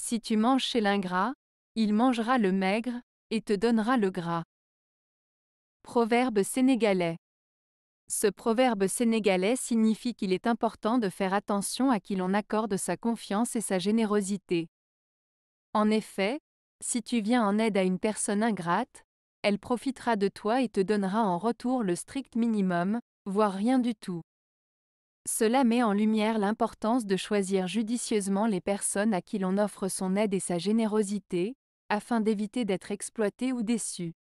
Si tu manges chez l'ingrat, il mangera le maigre, et te donnera le gras. Proverbe sénégalais. Ce proverbe sénégalais signifie qu'il est important de faire attention à qui l'on accorde sa confiance et sa générosité. En effet, si tu viens en aide à une personne ingrate, elle profitera de toi et te donnera en retour le strict minimum, voire rien du tout. Cela met en lumière l'importance de choisir judicieusement les personnes à qui l'on offre son aide et sa générosité, afin d'éviter d'être exploité ou déçu.